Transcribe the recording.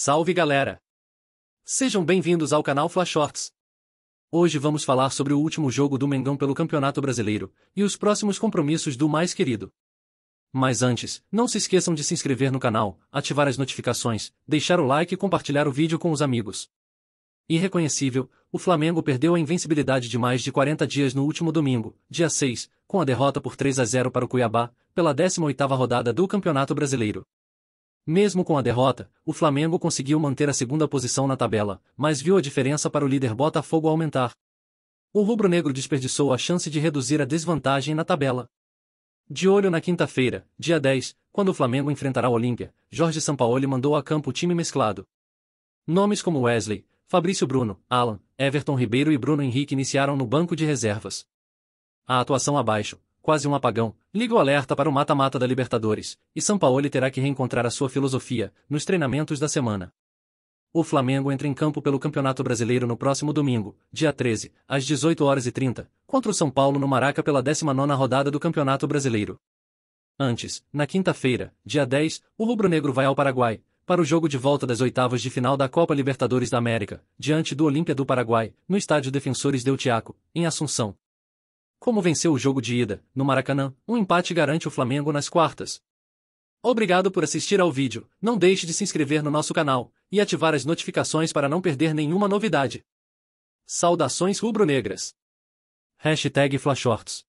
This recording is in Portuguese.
Salve galera! Sejam bem-vindos ao canal Flash Shorts. Hoje vamos falar sobre o último jogo do Mengão pelo Campeonato Brasileiro e os próximos compromissos do mais querido. Mas antes, não se esqueçam de se inscrever no canal, ativar as notificações, deixar o like e compartilhar o vídeo com os amigos. Irreconhecível, o Flamengo perdeu a invencibilidade de mais de 40 dias no último domingo, dia 6, com a derrota por 3 a 0 para o Cuiabá, pela 18ª rodada do Campeonato Brasileiro. Mesmo com a derrota, o Flamengo conseguiu manter a segunda posição na tabela, mas viu a diferença para o líder Botafogo aumentar. O rubro-negro desperdiçou a chance de reduzir a desvantagem na tabela. De olho na quinta-feira, dia 10, quando o Flamengo enfrentará o Olímpia, Jorge Sampaoli mandou a campo o time mesclado. Nomes como Wesley, Fabrício Bruno, Alan, Everton Ribeiro e Bruno Henrique iniciaram no banco de reservas. A atuação abaixo, quase um apagão, liga o alerta para o mata-mata da Libertadores, e São Paulo terá que reencontrar a sua filosofia, nos treinamentos da semana. O Flamengo entra em campo pelo Campeonato Brasileiro no próximo domingo, dia 13, às 18 horas e 30, contra o São Paulo no Maraca pela 19ª rodada do Campeonato Brasileiro. Antes, na quinta-feira, dia 10, o rubro-negro vai ao Paraguai, para o jogo de volta das oitavas de final da Copa Libertadores da América, diante do Olímpia do Paraguai, no estádio Defensores del Tiaco, em Assunção. Como venceu o jogo de ida, no Maracanã, um empate garante o Flamengo nas quartas. Obrigado por assistir ao vídeo, não deixe de se inscrever no nosso canal e ativar as notificações para não perder nenhuma novidade. Saudações rubro-negras. Hashtag Flashorts